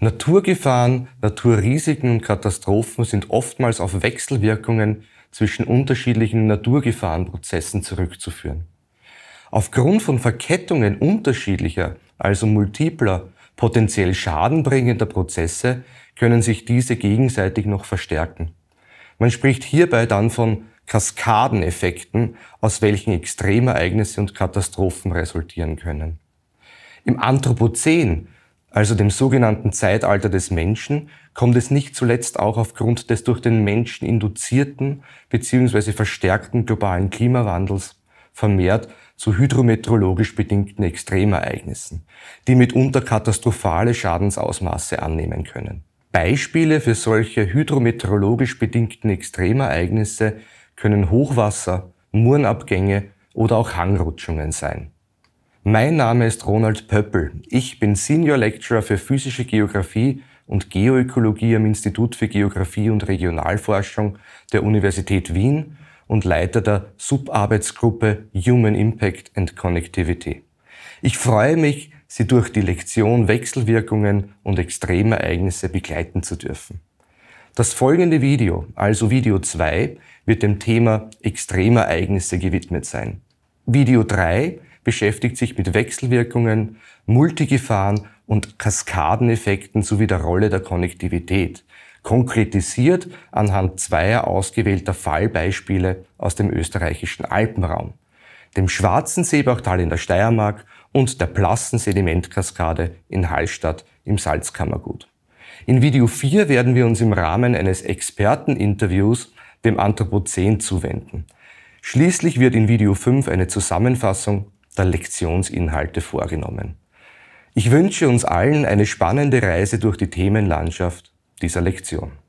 Naturgefahren, Naturrisiken und Katastrophen sind oftmals auf Wechselwirkungen zwischen unterschiedlichen Naturgefahrenprozessen zurückzuführen. Aufgrund von Verkettungen unterschiedlicher, also multipler, potenziell schadenbringender Prozesse können sich diese gegenseitig noch verstärken. Man spricht hierbei dann von Kaskadeneffekten, aus welchen Extremereignisse und Katastrophen resultieren können. Im Anthropozän also dem sogenannten Zeitalter des Menschen, kommt es nicht zuletzt auch aufgrund des durch den Menschen induzierten bzw. verstärkten globalen Klimawandels vermehrt zu hydrometeorologisch bedingten Extremereignissen, die mitunter katastrophale Schadensausmaße annehmen können. Beispiele für solche hydrometeorologisch bedingten Extremereignisse können Hochwasser, Murenabgänge oder auch Hangrutschungen sein. Mein Name ist Ronald Pöppel. Ich bin Senior Lecturer für physische Geographie und Geoökologie am Institut für Geographie und Regionalforschung der Universität Wien und Leiter der Subarbeitsgruppe Human Impact and Connectivity. Ich freue mich, Sie durch die Lektion Wechselwirkungen und Extremereignisse begleiten zu dürfen. Das folgende Video, also Video 2, wird dem Thema Extremereignisse gewidmet sein. Video 3 beschäftigt sich mit Wechselwirkungen, Multigefahren und Kaskadeneffekten sowie der Rolle der Konnektivität, konkretisiert anhand zweier ausgewählter Fallbeispiele aus dem österreichischen Alpenraum, dem Schwarzen Seebachtal in der Steiermark und der Plassen Sedimentkaskade in Hallstatt im Salzkammergut. In Video 4 werden wir uns im Rahmen eines Experteninterviews dem Anthropozän zuwenden. Schließlich wird in Video 5 eine Zusammenfassung der Lektionsinhalte vorgenommen. Ich wünsche uns allen eine spannende Reise durch die Themenlandschaft dieser Lektion.